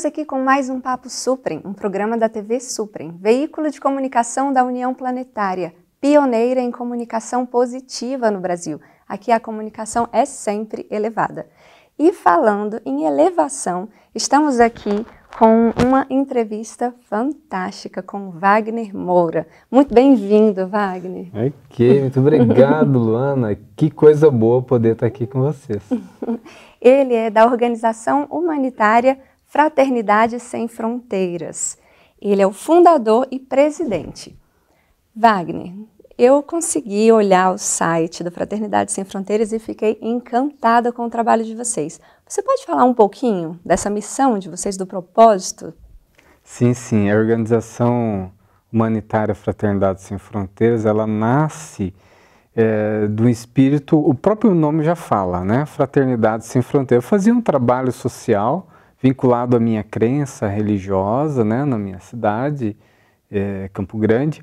Estamos aqui com mais um Papo Suprem, um programa da TV Suprem, veículo de comunicação da União Planetária, pioneira em comunicação positiva no Brasil. Aqui a comunicação é sempre elevada. E falando em elevação, estamos aqui com uma entrevista fantástica com Wagner Moura. Muito bem-vindo, Wagner. Ok, muito obrigado, Luana. Que coisa boa poder estar aqui com vocês. Ele é da organização humanitária Fraternidade Sem Fronteiras. Ele é o fundador e presidente. Wagner, eu consegui olhar o site da Fraternidade Sem Fronteiras e fiquei encantada com o trabalho de vocês. Você pode falar um pouquinho dessa missão de vocês, do propósito? Sim, sim. A organização humanitária Fraternidade Sem Fronteiras, ela nasce é, do espírito, o próprio nome já fala, né? Fraternidade Sem Fronteiras. Eu fazia um trabalho social vinculado à minha crença religiosa, né, na minha cidade, é, Campo Grande,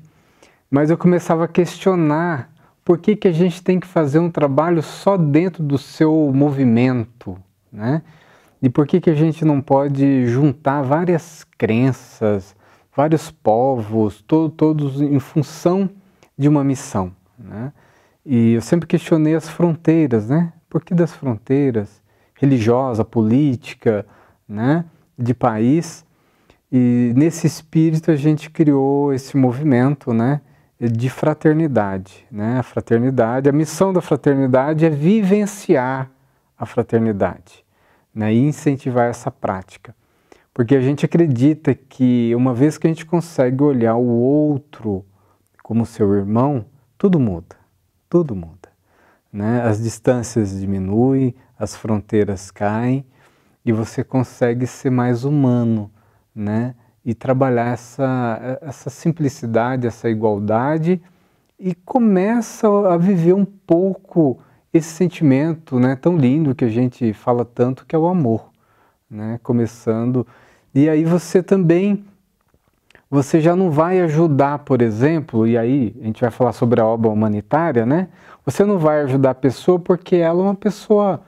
mas eu começava a questionar por que, que a gente tem que fazer um trabalho só dentro do seu movimento, né? E por que, que a gente não pode juntar várias crenças, vários povos, to todos em função de uma missão, né? E eu sempre questionei as fronteiras, né? Por que das fronteiras? Religiosa, política, né, de país. E nesse espírito a gente criou esse movimento né, de fraternidade. Né? A fraternidade, a missão da fraternidade é vivenciar a fraternidade né, e incentivar essa prática. Porque a gente acredita que uma vez que a gente consegue olhar o outro como seu irmão, tudo muda, tudo muda. Né? As distâncias diminuem, as fronteiras caem e você consegue ser mais humano, né? E trabalhar essa, essa simplicidade, essa igualdade e começa a viver um pouco esse sentimento, né, tão lindo que a gente fala tanto que é o amor, né? Começando e aí você também você já não vai ajudar, por exemplo, e aí a gente vai falar sobre a obra humanitária, né? Você não vai ajudar a pessoa porque ela é uma pessoa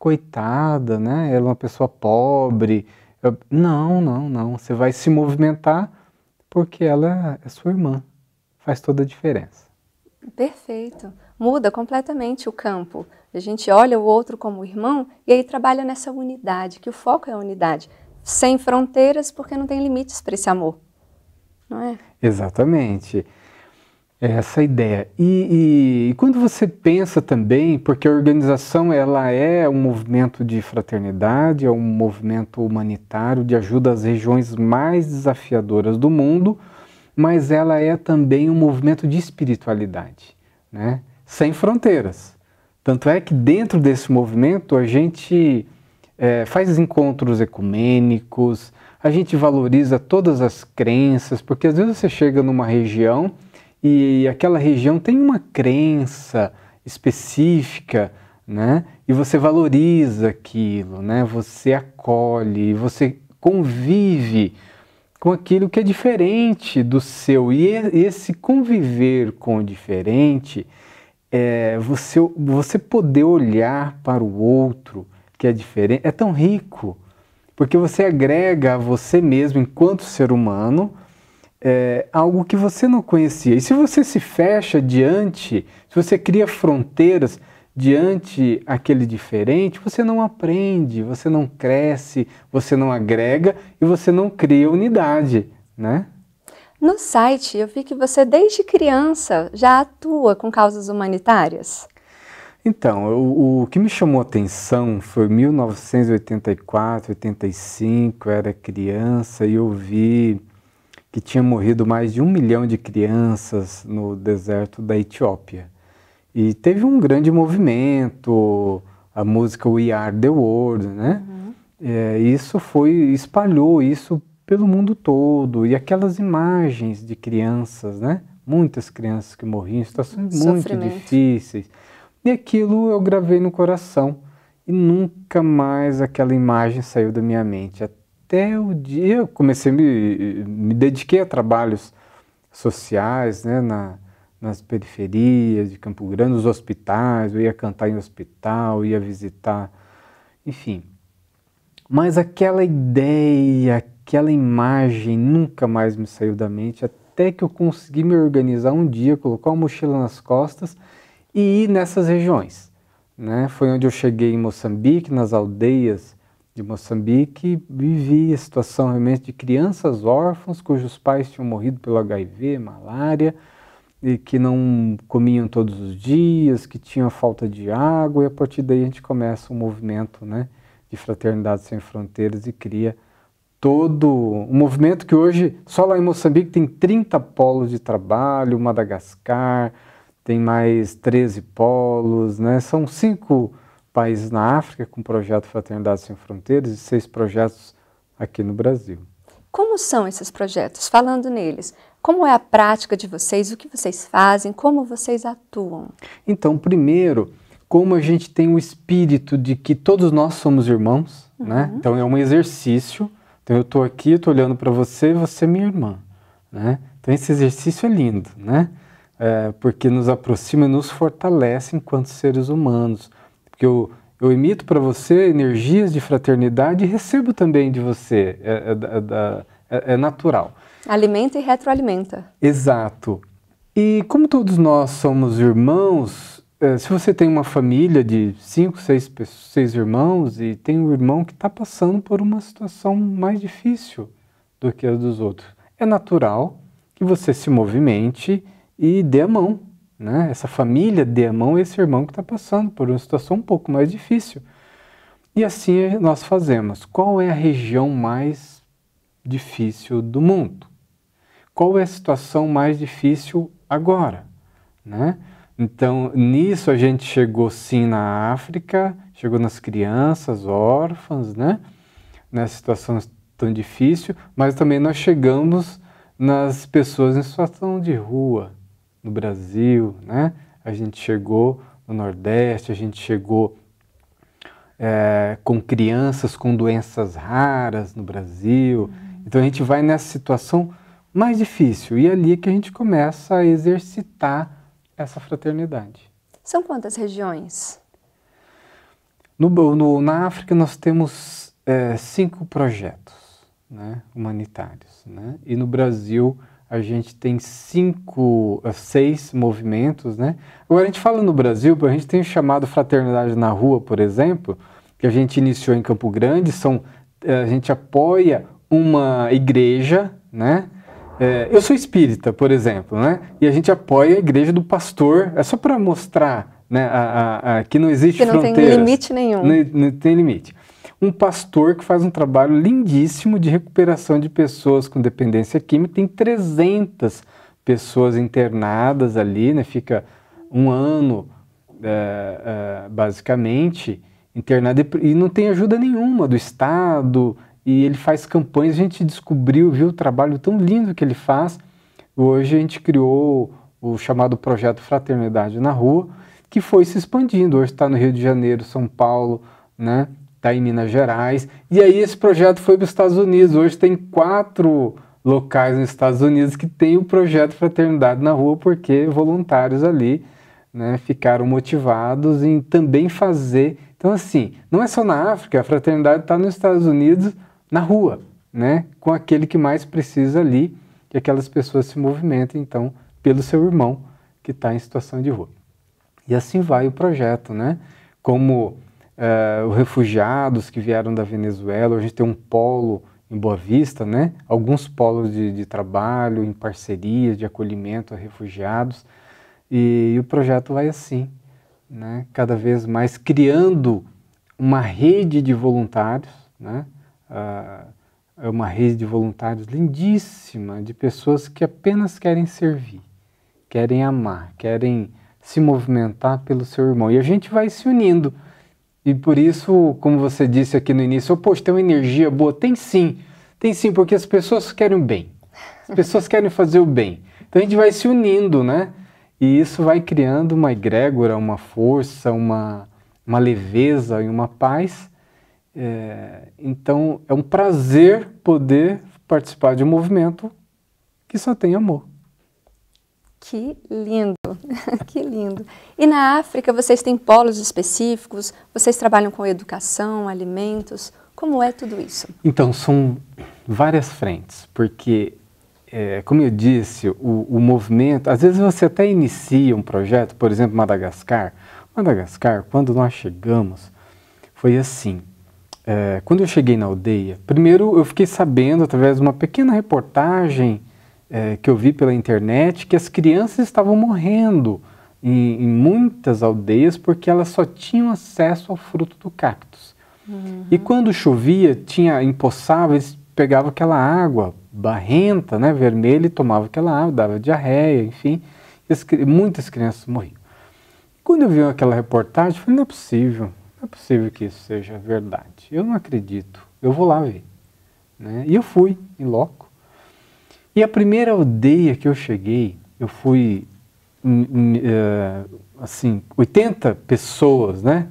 coitada, né? Ela é uma pessoa pobre. Eu, não, não, não. Você vai se movimentar porque ela é sua irmã. Faz toda a diferença. Perfeito. Muda completamente o campo. A gente olha o outro como irmão e aí trabalha nessa unidade, que o foco é a unidade. Sem fronteiras, porque não tem limites para esse amor. Não é? Exatamente. É essa ideia. E, e, e, quando você pensa também, porque a organização ela é um movimento de fraternidade, é um movimento humanitário de ajuda às regiões mais desafiadoras do mundo, mas ela é também um movimento de espiritualidade, né? sem fronteiras. Tanto é que dentro desse movimento a gente é, faz encontros ecumênicos, a gente valoriza todas as crenças, porque às vezes você chega numa região e aquela região tem uma crença específica, né? E você valoriza aquilo, né? Você acolhe, você convive com aquilo que é diferente do seu. E esse conviver com o diferente é você, você poder olhar para o outro que é diferente, é tão rico, porque você agrega a você mesmo enquanto ser humano é, algo que você não conhecia. E se você se fecha diante, se você cria fronteiras diante aquele diferente, você não aprende, você não cresce, você não agrega e você não cria unidade, né? No site eu vi que você desde criança já atua com causas humanitárias. Então, o, o, que me chamou atenção foi 1984, 85, eu era criança e eu vi que tinha morrido mais de um milhão de crianças no deserto da Etiópia. E teve um grande movimento, a música We Are the World, né? Uhum. É, isso foi, espalhou isso pelo mundo todo. E aquelas imagens de crianças, né? Muitas crianças que morriam em situações muito difíceis. E aquilo eu gravei no coração. E nunca mais aquela imagem saiu da minha mente até o dia eu comecei me me dediquei a trabalhos sociais, né, na, nas periferias de Campo Grande, nos hospitais, eu ia cantar em hospital, ia visitar, enfim. Mas aquela ideia, aquela imagem nunca mais me saiu da mente até que eu consegui me organizar um dia, colocar a mochila nas costas e ir nessas regiões. Né? Foi onde eu cheguei em Moçambique, nas aldeias de Moçambique, vivi a situação realmente de crianças órfãs cujos pais tinham morrido pelo HIV, malária, e que não comiam todos os dias, que tinham falta de água, e a partir daí a gente começa um movimento né, de Fraternidade Sem Fronteiras e cria todo um movimento que hoje, só lá em Moçambique, tem 30 polos de trabalho, Madagascar tem mais 13 polos, né? são cinco países na África com o projeto Fraternidade Sem Fronteiras e seis projetos aqui no Brasil. Como são esses projetos? Falando neles, como é a prática de vocês? O que vocês fazem? Como vocês atuam? Então, primeiro, como a gente tem o espírito de que todos nós somos irmãos, né? uhum. né? Então é um exercício. Então eu estou aqui, estou olhando para você, você é minha irmã, né? Então esse exercício é lindo, né? É, porque nos aproxima e nos fortalece enquanto seres humanos porque eu, eu emito para você energias de fraternidade e recebo também de você. É, é é, é, é, natural. Alimenta e retroalimenta. Exato. E como todos nós somos irmãos, é, se você tem uma família de cinco, seis, seis irmãos e tem um irmão que está passando por uma situação mais difícil do que a dos outros, é natural que você se movimente e dê a mão né? Essa família dê a mão a esse irmão que está passando por uma situação um pouco mais difícil. E assim nós fazemos. Qual é a região mais difícil do mundo? Qual é a situação mais difícil agora? Né? Então, nisso a gente chegou sim na África, chegou nas crianças, órfãs, né? Nessa situação tão difícil, mas também nós chegamos nas pessoas em situação de rua, no Brasil, né? A gente chegou no Nordeste, a gente chegou é, com crianças com doenças raras no Brasil. Uhum. Então a gente vai nessa situação mais difícil e é ali que a gente começa a exercitar essa fraternidade. São quantas regiões? No, no na África nós temos é, cinco projetos né, humanitários né? e no Brasil a gente tem cinco, eh, seis movimentos, né? Agora a gente fala no Brasil, a gente tem o chamado Fraternidade na Rua, por exemplo, que a gente iniciou em Campo Grande, são, eh, a gente apoia uma igreja, né? É, eu sou espírita, por exemplo, né? E a gente apoia a igreja do pastor, é só para mostrar né, a, a, a, que não existe que não fronteiras. tem limite nenhum. Não, não tem limite um pastor que faz um trabalho lindíssimo de recuperação de pessoas com dependência química. Tem 300 pessoas internadas ali, né? Fica um ano, é, é, basicamente, internado e, e não tem ajuda nenhuma do Estado. E ele faz campanhas. A gente descobriu, viu o trabalho tão lindo que ele faz. Hoje a gente criou o chamado Projeto Fraternidade na Rua, que foi se expandindo. Hoje está no Rio de Janeiro, São Paulo, né? está em Minas Gerais. E aí esse projeto foi para os Estados Unidos. Hoje tem quatro locais nos Estados Unidos que tem o projeto Fraternidade na Rua, porque voluntários ali né, ficaram motivados em também fazer. Então, assim, não é só na África, a fraternidade está nos Estados Unidos na rua, né, com aquele que mais precisa ali, que aquelas pessoas se movimentem, então, pelo seu irmão que está em situação de rua. E assim vai o projeto, né? Como uh, os refugiados que vieram da Venezuela, a gente tem um polo em Boa Vista, né? alguns polos de, de trabalho, em parcerias, de acolhimento a refugiados, e, e o projeto vai assim, né? cada vez mais criando uma rede de voluntários, né? Ah, é uma rede de voluntários lindíssima, de pessoas que apenas querem servir, querem amar, querem se movimentar pelo seu irmão. E a gente vai se unindo. E por isso, como você disse aqui no início, poxa, tem uma energia boa. Tem sim, tem sim, porque as pessoas querem o bem. As pessoas querem fazer o bem. Então a gente vai se unindo, né? E isso vai criando uma egrégora, uma força, uma, uma leveza e uma paz. É, então é um prazer poder participar de um movimento que só tem amor. Que lindo, que lindo. E na África vocês têm polos específicos, vocês trabalham com educação, alimentos, como é tudo isso? Então, são várias frentes, porque, é, como eu disse, o, o, movimento, às vezes você até inicia um projeto, por exemplo, Madagascar. Madagascar, quando nós chegamos, foi assim. É, quando eu cheguei na aldeia, primeiro eu fiquei sabendo através de uma pequena reportagem é, que eu vi pela internet que as crianças estavam morrendo em, em, muitas aldeias porque elas só tinham acesso ao fruto do cactus. Uhum. E quando chovia, tinha empoçava, eles pegavam aquela água barrenta, né, vermelha, e tomavam aquela água, dava diarreia, enfim. As, muitas crianças morriam. Quando eu vi aquela reportagem, eu falei, não é possível, não é possível que isso seja verdade. Eu não acredito, eu vou lá ver. Né? E eu fui, em loco. E a primeira aldeia que eu cheguei, eu fui, eh, assim, 80 pessoas, né?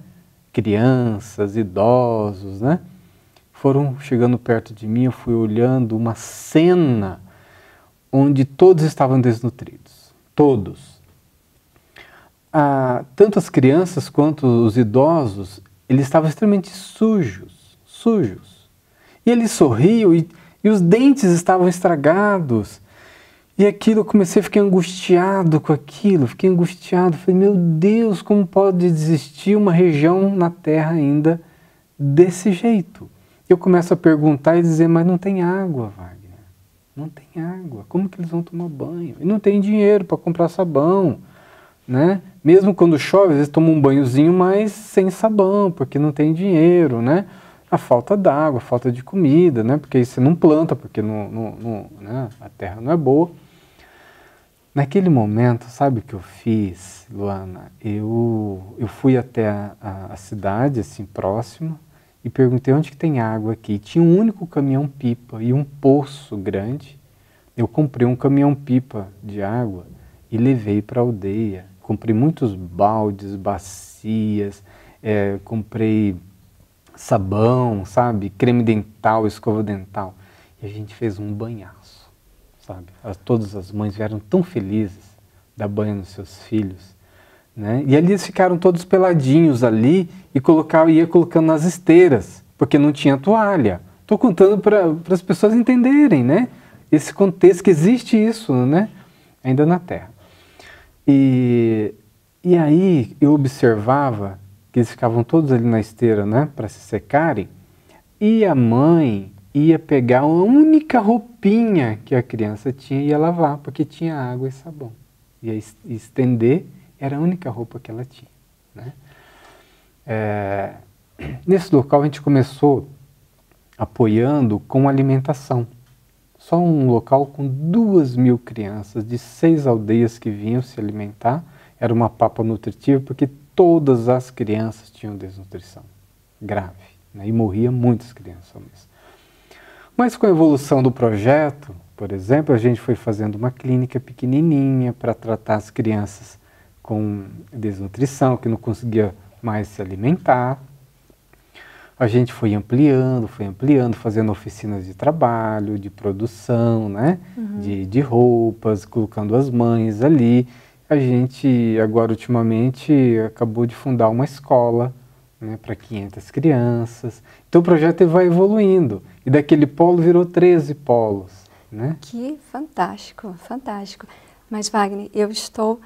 Crianças, idosos, né? Foram chegando perto de mim, eu fui olhando uma cena onde todos estavam desnutridos. Todos. Ah, tanto as crianças quanto os idosos, eles estavam extremamente sujos, sujos. E eles sorriam e e os dentes estavam estragados. E aquilo, eu comecei, ficar angustiado com aquilo, fiquei angustiado. Falei, meu Deus, como pode existir uma região na Terra ainda desse jeito? Eu começo a perguntar e dizer, mas não tem água, Wagner. Não tem água. Como que eles vão tomar banho? E não tem dinheiro para comprar sabão, né? Mesmo quando chove, eles tomam um banhozinho, mas sem sabão, porque não tem dinheiro, né? a falta d'água, a falta de comida, né? Porque você não planta, porque não, não, não né? a terra não é boa. Naquele momento, sabe o que eu fiz, Luana? Eu, eu fui até a, a, a cidade, assim, próxima, e perguntei onde que tem água aqui. tinha um único caminhão-pipa e um poço grande. Eu comprei um caminhão-pipa de água e levei para a aldeia. Comprei muitos baldes, bacias, é, comprei sabão, sabe? Creme dental, escova dental. E a gente fez um banhaço, sabe? As, todas as mães vieram tão felizes dar banho nos seus filhos. Né? E ali eles ficaram todos peladinhos ali e colocava, ia colocando nas esteiras, porque não tinha toalha. Estou contando para as pessoas entenderem, né? Esse contexto que existe isso, né? Ainda na Terra. E, e aí eu observava que eles ficavam todos ali na esteira, né, para se secarem, e a mãe ia pegar a única roupinha que a criança tinha e ia lavar, porque tinha água e sabão. Ia estender, era a única roupa que ela tinha. Né? É, nesse local a gente começou apoiando com alimentação. Só um local com duas mil crianças de seis aldeias que vinham se alimentar. Era uma papa nutritiva, porque todas as crianças tinham desnutrição grave. Né? E morria muitas crianças ao mês. Mas com a evolução do projeto, por exemplo, a gente foi fazendo uma clínica pequenininha para tratar as crianças com desnutrição, que não conseguia mais se alimentar. A gente foi ampliando, foi ampliando, fazendo oficinas de trabalho, de produção, né? Uhum. De, de roupas, colocando as mães ali a gente agora ultimamente acabou de fundar uma escola né, para 500 crianças. Então o projeto vai evoluindo e daquele polo virou 13 polos. Né? Que fantástico, fantástico. Mas Wagner, eu estou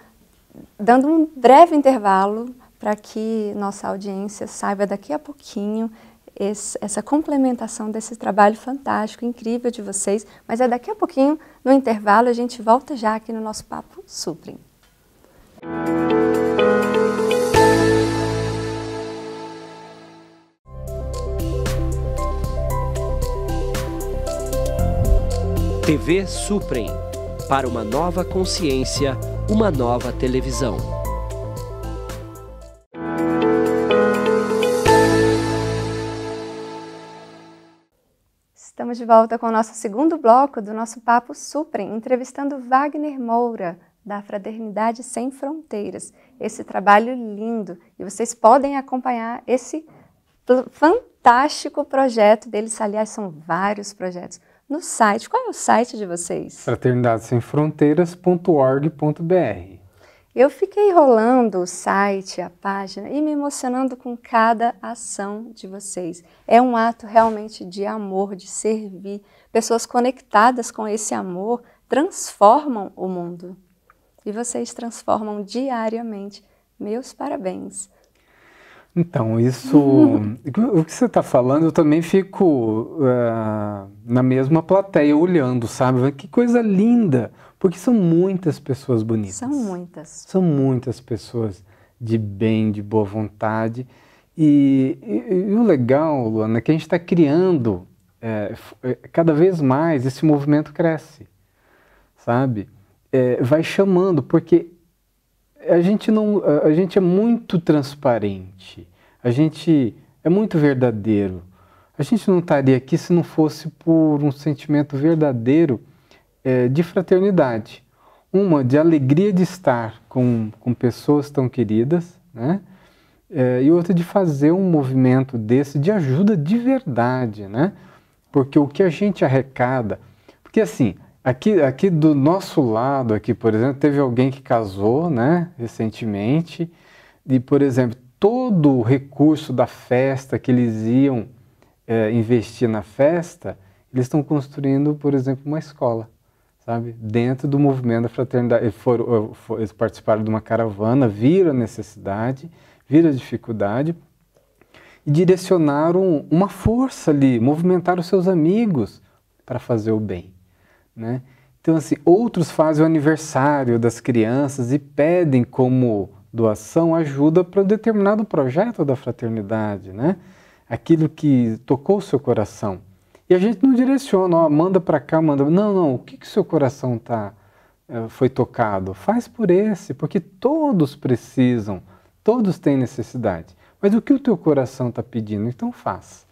dando um breve intervalo para que nossa audiência saiba daqui a pouquinho esse, essa complementação desse trabalho fantástico, incrível de vocês. Mas é daqui a pouquinho, no intervalo, a gente volta já aqui no nosso Papo Supremo. TV Suprem para uma nova consciência, uma nova televisão. Estamos de volta com o nosso segundo bloco do nosso Papo Suprem, entrevistando Wagner Moura, da Fraternidade Sem Fronteiras. Esse trabalho lindo e vocês podem acompanhar esse fantástico projeto deles. Aliás, são vários projetos no site. Qual é o site de vocês? fraternidadesemfronteiras.org.br. Eu fiquei rolando o site, a página e me emocionando com cada ação de vocês. É um ato realmente de amor, de servir. Pessoas conectadas com esse amor transformam o mundo e vocês transformam diariamente. Meus parabéns! Então, isso. o que você está falando, eu também fico uh, na mesma plateia olhando, sabe? Que coisa linda! Porque são muitas pessoas bonitas. São muitas. São muitas pessoas de bem, de boa vontade. E, e, e o legal, Luana, é que a gente está criando, é, cada vez mais esse movimento cresce, sabe? é, vai chamando, porque a gente não, a gente é muito transparente, a gente é muito verdadeiro. A gente não estaria aqui se não fosse por um sentimento verdadeiro é, de fraternidade, uma de alegria de estar com, com pessoas tão queridas, né? É, e outra de fazer um movimento desse de ajuda de verdade, né? Porque o que a gente arrecada, porque assim, Aqui, aqui do nosso lado, aqui, por exemplo, teve alguém que casou, né, recentemente, e, por exemplo, todo o recurso da festa que eles iam é, investir na festa, eles estão construindo, por exemplo, uma escola, sabe? Dentro do movimento da fraternidade. Eles, foram, eles participaram de uma caravana, viram a necessidade, viram a dificuldade e direcionaram uma força ali, movimentaram seus amigos para fazer o bem né? Então, assim, outros fazem o aniversário das crianças e pedem como doação ajuda para um determinado projeto da fraternidade, né? Aquilo que tocou o seu coração. E a gente não direciona, ó, manda para cá, manda. Não, não, o que que seu coração tá eh, foi tocado? Faz por esse, porque todos precisam, todos têm necessidade. Mas o que o teu coração está pedindo? Então faz.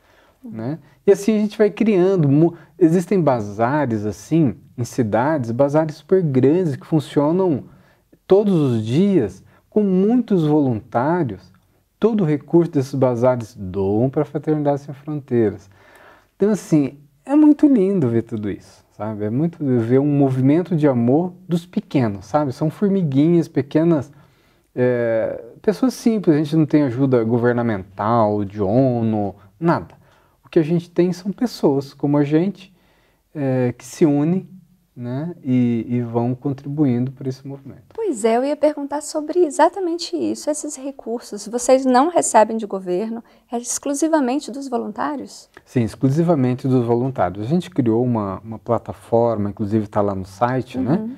Né? E assim a gente vai criando. Existem bazares assim, em cidades, bazares super grandes que funcionam todos os dias, com muitos voluntários. Todo o recurso desses bazares doam para a Fraternidade Sem Fronteiras. Então, assim, é muito lindo ver tudo isso, sabe? É muito ver um movimento de amor dos pequenos, sabe? São formiguinhas pequenas. É, pessoas simples, a gente não tem ajuda governamental, de ONU, nada que a gente tem são pessoas como a gente é, que se unem né, e, e, vão contribuindo para esse movimento. Pois é, eu ia perguntar sobre exatamente isso. Esses recursos vocês não recebem de governo, é exclusivamente dos voluntários? Sim, exclusivamente dos voluntários. A gente criou uma, uma plataforma, inclusive está lá no site, né, uhum. né,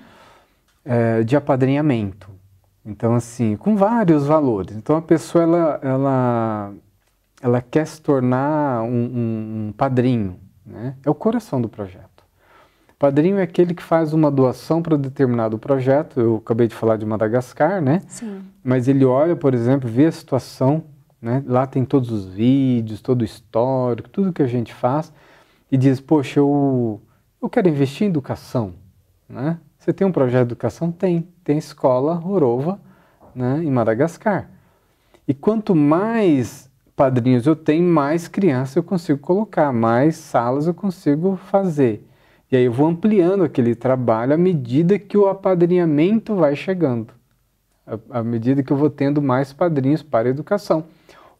é, de apadrinhamento. Então, assim, com vários valores. Então, a pessoa, ela, ela ela quer se tornar um, um padrinho. Né? É o coração do projeto. O padrinho é aquele que faz uma doação para determinado projeto. Eu acabei de falar de Madagascar, né? Sim. Mas ele olha, por exemplo, vê a situação, né? Lá tem todos os vídeos, todo o histórico, tudo que a gente faz e diz: poxa, eu eu quero investir em educação, né? Você tem um projeto de educação? Tem. Tem escola Rorova, né, em Madagascar. E quanto mais padrinhos eu tenho, mais crianças eu consigo colocar, mais salas eu consigo fazer. E aí eu vou ampliando aquele trabalho à medida que o apadrinhamento vai chegando, à medida que eu vou tendo mais padrinhos para a educação,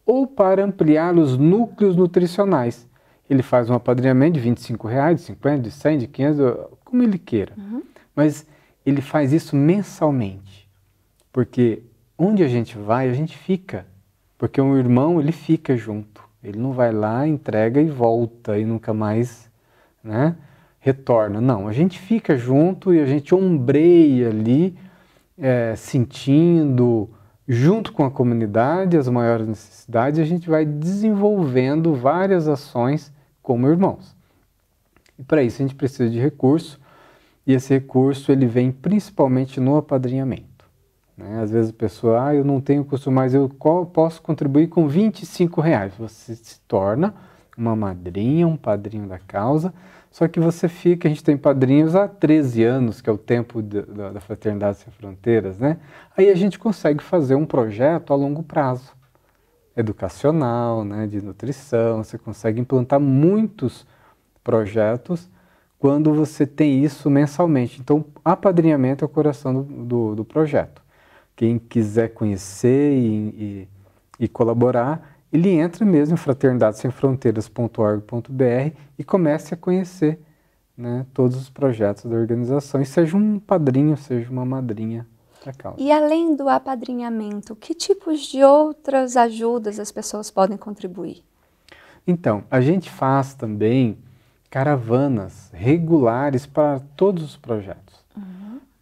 ou para ampliar os núcleos nutricionais. Ele faz um apadrinhamento de 25 reais, de 50, de 100, de 500, como ele queira. Uhum. Mas ele faz isso mensalmente, porque onde a gente vai, a gente fica. Porque um irmão, ele fica junto. Ele não vai lá, entrega e volta e nunca mais, né, retorna. Não, a gente fica junto e a gente ombreia ali, é, sentindo, junto com a comunidade, as maiores necessidades, a gente vai desenvolvendo várias ações como irmãos. E para isso a gente precisa de recurso, e esse recurso ele vem principalmente no apadrinhamento. Né? Às vezes a pessoa, ah, eu não tenho custo, mas eu posso contribuir com 25 reais. Você se torna uma madrinha, um padrinho da causa, só que você fica, a gente tem padrinhos há 13 anos, que é o tempo de, da, Fraternidade Sem Fronteiras, né? Aí a gente consegue fazer um projeto a longo prazo, educacional, né, de nutrição, você consegue implantar muitos projetos quando você tem isso mensalmente. Então, apadrinhamento é o coração do, do, do projeto. Quem quiser conhecer e, e, e colaborar, ele entra mesmo em fraternidadesemfronteiras.org.br e comece a conhecer né, todos os projetos da organização e seja um padrinho, seja uma madrinha da causa. E além do apadrinhamento, que tipos de outras ajudas as pessoas podem contribuir? Então, a gente faz também caravanas regulares para todos os projetos.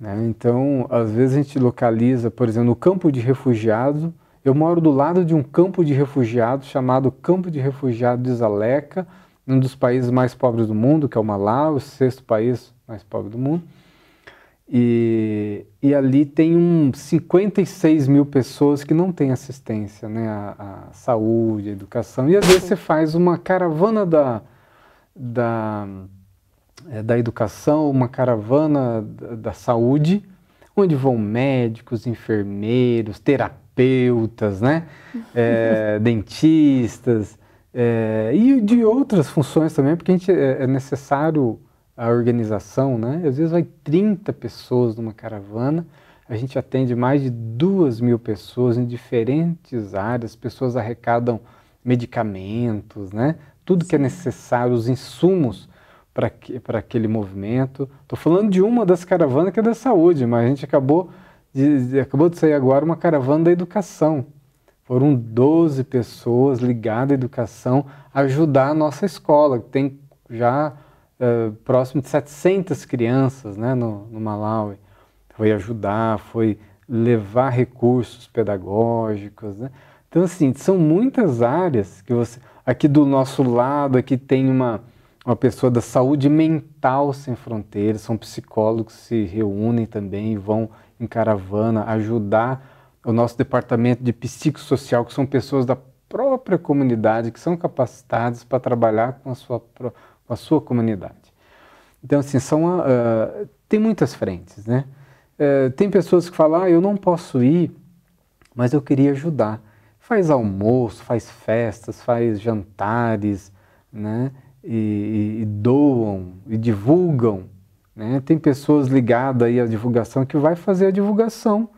Né? Então, às vezes a gente localiza, por exemplo, no campo de refugiados. Eu moro do lado de um campo de refugiados chamado Campo de Refugiados de Zaleca, um dos países mais pobres do mundo, que é o Malau, o sexto país mais pobre do mundo. E, e ali tem um 56 mil pessoas que não têm assistência, né? A, a saúde, a educação. E às vezes você faz uma caravana da, da é, da educação, uma caravana da saúde, onde vão médicos, enfermeiros, terapeutas, né? É, dentistas é, e de outras funções também, porque a gente, é, é necessário a organização, né? Às vezes vai 30 pessoas numa caravana, a gente atende mais de duas mil pessoas em diferentes áreas, pessoas arrecadam medicamentos, né? Tudo Sim. que é necessário, os insumos para aquele movimento. Estou falando de uma das caravanas que é da saúde, mas a gente acabou de, acabou de sair agora uma caravana da educação. Foram 12 pessoas ligadas à educação ajudar a nossa escola, que tem já eh, próximo de 700 crianças né, no, no Malawi. Foi ajudar, foi levar recursos pedagógicos. Né? Então, assim, são muitas áreas que você. Aqui do nosso lado, aqui tem uma, uma pessoa da saúde mental sem fronteiras, são psicólogos que se reúnem também e vão em caravana ajudar o nosso departamento de psicossocial, que são pessoas da própria comunidade que são capacitadas para trabalhar com a sua, com a sua comunidade. Então, assim, são, uh, tem muitas frentes, né? Uh, tem pessoas que falam, ah, eu não posso ir, mas eu queria ajudar. Faz almoço, faz festas, faz jantares, né? e, e doam e divulgam. Né? Tem pessoas ligadas aí à divulgação que vai fazer a divulgação.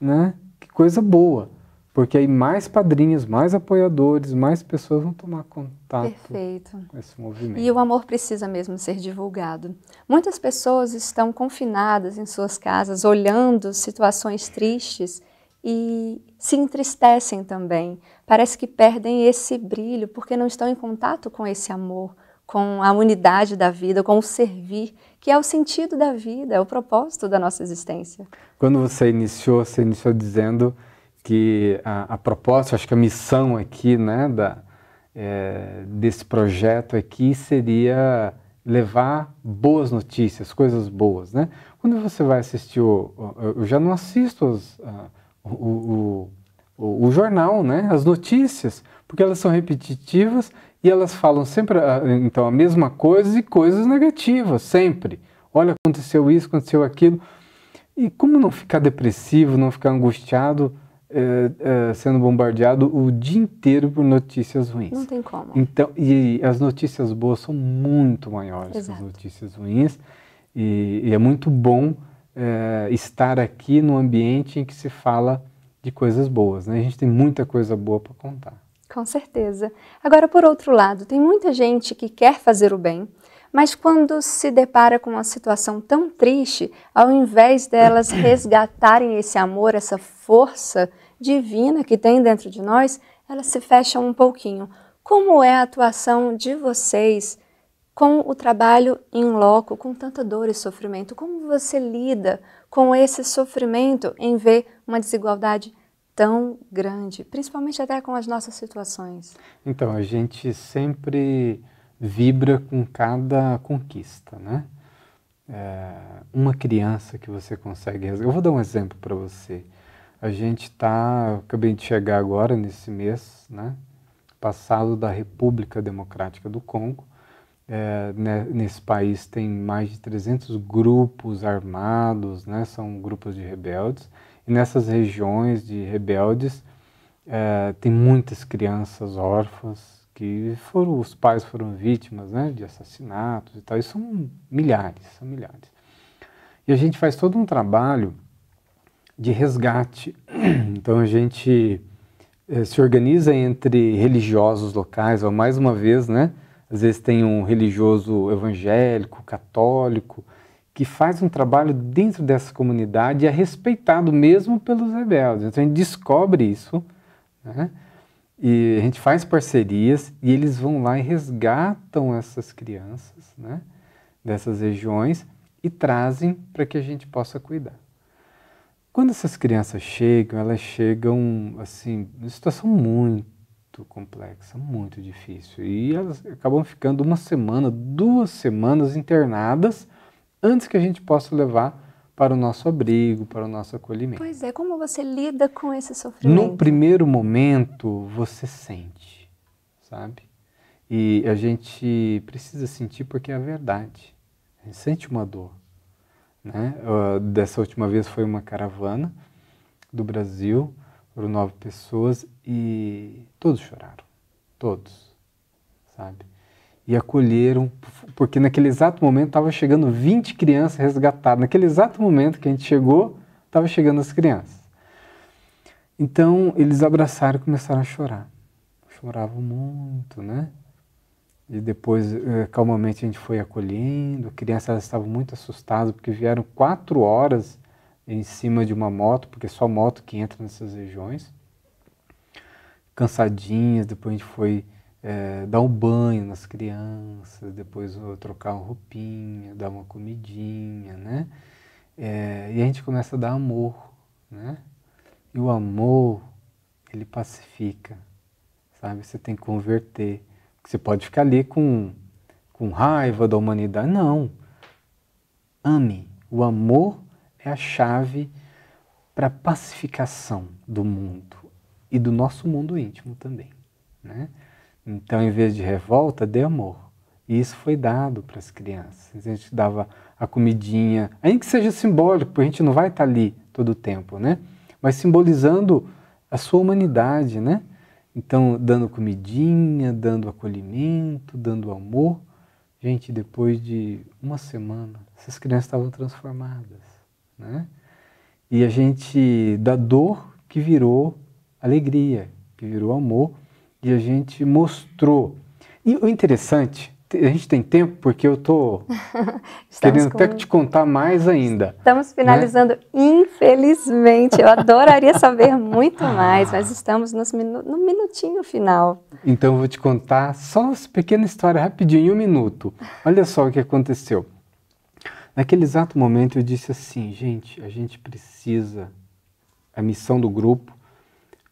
Né? Que coisa boa. Porque aí mais padrinhos, mais apoiadores, mais pessoas vão tomar contato Perfeito. com esse movimento. E o amor precisa mesmo ser divulgado. Muitas pessoas estão confinadas em suas casas, olhando situações tristes e se entristecem também. Parece que perdem esse brilho porque não estão em contato com esse amor, com a unidade da vida, com o servir, que é o sentido da vida, é o propósito da nossa existência. Quando você iniciou, você iniciou dizendo que a, a proposta, acho que a missão aqui, né, da, é, desse projeto aqui seria levar boas notícias, coisas boas, né? Quando você vai assistir, o, eu já não assisto as. uh, o, o, o jornal, né? as notícias, porque elas são repetitivas e elas falam sempre então a mesma coisa e coisas negativas, sempre. Olha, aconteceu isso, aconteceu aquilo. E como não ficar depressivo, não ficar angustiado, é, é, sendo bombardeado o dia inteiro por notícias ruins? Não tem como. Então, e as notícias boas são muito maiores Exato. que as notícias ruins, e, e é muito bom é, estar aqui no ambiente em que se fala de coisas boas. Né? A gente tem muita coisa boa para contar. Com certeza. Agora, por outro lado, tem muita gente que quer fazer o bem, mas quando se depara com uma situação tão triste, ao invés delas resgatarem esse amor, essa força divina que tem dentro de nós, elas se fecham um pouquinho. Como é a atuação de vocês com o trabalho em loco, com tanta dor e sofrimento? Como você lida com esse sofrimento em ver uma desigualdade tão grande, principalmente até com as nossas situações? Então, a gente sempre vibra com cada conquista, né? É, uma criança que você consegue Eu vou dar um exemplo para você. A gente está, acabei de chegar agora nesse mês, né? Passado da República Democrática do Congo, é, né, nesse país tem mais de 300 grupos armados, né, são grupos de rebeldes, e nessas regiões de rebeldes é, tem muitas crianças órfãs que foram, os pais foram vítimas né, de assassinatos e tal, e são milhares, são milhares. E a gente faz todo um trabalho de resgate, então a gente é, se organiza entre religiosos locais, ou mais uma vez, né, às vezes tem um religioso evangélico, católico, que faz um trabalho dentro dessa comunidade e é respeitado mesmo pelos rebeldes. Então a gente descobre isso, né? e a gente faz parcerias e eles vão lá e resgatam essas crianças né? dessas regiões e trazem para que a gente possa cuidar. Quando essas crianças chegam, elas chegam assim, numa situação muito muito complexa, muito difícil. E elas acabam ficando uma semana, duas semanas internadas antes que a gente possa levar para o nosso abrigo, para o nosso acolhimento. Pois é, como você lida com esse sofrimento? No primeiro momento, você sente, sabe? E a gente precisa sentir porque é a verdade. A gente sente uma dor. Né? Uh, dessa última vez foi uma caravana do Brasil foram nove pessoas e todos choraram, todos, sabe? E acolheram, porque naquele exato momento estava chegando 20 crianças resgatadas. Naquele exato momento que a gente chegou, estava chegando as crianças. Então eles abraçaram e começaram a chorar. Choravam muito, né? E depois, eh, calmamente, a gente foi acolhendo. As Crianças estavam muito assustadas, porque vieram quatro horas em cima de uma moto, porque só moto que entra nessas regiões. Cansadinhas, depois a gente foi é, dar um banho nas crianças, depois trocar uma roupinha, dar uma comidinha, né? É, e a gente começa a dar amor, né? E o amor, ele pacifica, sabe? Você tem que converter. Você pode ficar ali com, com raiva da humanidade. Não. Ame. O amor é a chave para a pacificação do mundo e do nosso mundo íntimo também. Né? Então, em vez de revolta, dê amor. E isso foi dado para as crianças. A gente dava a comidinha, ainda que seja simbólico, porque a gente não vai estar tá ali todo o tempo, né? Mas simbolizando a sua humanidade, né? Então, dando comidinha, dando acolhimento, dando amor. Gente, depois de uma semana, essas crianças estavam transformadas. Né? E a gente, da dor que virou alegria, que virou amor, e a gente mostrou. E o interessante, a gente tem tempo porque eu tô querendo com... até te contar mais ainda. Estamos né? finalizando, né? infelizmente. Eu adoraria saber muito mais, mas estamos nos minu... no minutinho final. Então eu vou te contar só uma pequena história rapidinho, em um minuto. Olha só o que aconteceu. Naquele exato momento eu disse assim, gente, a gente precisa, a missão do grupo,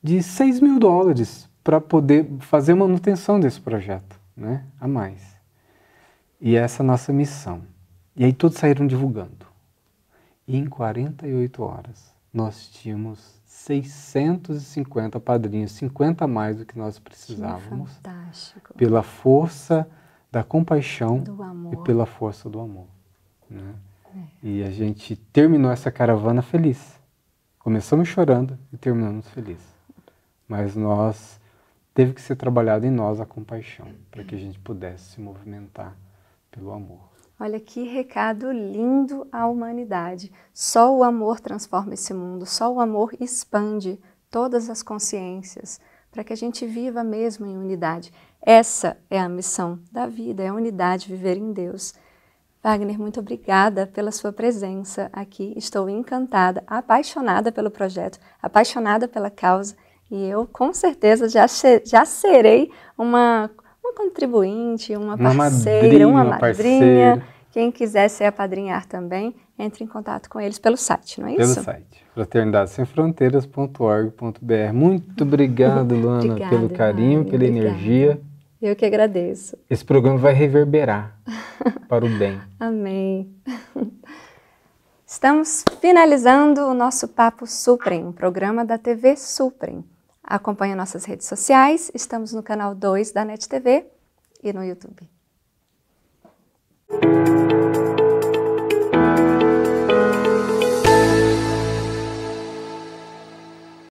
de 6 mil dólares para poder fazer manutenção desse projeto, né? A mais. E é essa é a nossa missão. E aí todos saíram divulgando. E em 48 horas nós tínhamos 650 padrinhos, 50 a mais do que nós precisávamos. Que fantástico. Pela força da compaixão e pela força do amor. Né? É. E a gente terminou essa caravana feliz. Começamos chorando e terminamos feliz. Mas nós teve que ser trabalhado em nós a compaixão para que a gente pudesse se movimentar pelo amor. Olha que recado lindo à humanidade. Só o amor transforma esse mundo, só o amor expande todas as consciências para que a gente viva mesmo em unidade. Essa é a missão da vida, é a unidade, viver em Deus. Wagner, muito obrigada pela sua presença aqui. Estou encantada, apaixonada pelo projeto, apaixonada pela causa e eu com certeza já, já serei uma, uma contribuinte, uma, uma parceira, madrinha, uma madrinha. Quem quiser se apadrinhar também, entre em contato com eles pelo site, não é pelo isso? Pelo site, fraternidadesemfronteiras.org.br. Muito obrigado, Luana, Obrigada, pelo carinho, pela Obrigada. energia. Eu que agradeço. Esse programa vai reverberar para o bem. Amém. Estamos finalizando o nosso Papo Suprem, um programa da TV Suprem. Acompanhe nossas redes sociais, estamos no canal 2 da NET TV e no YouTube.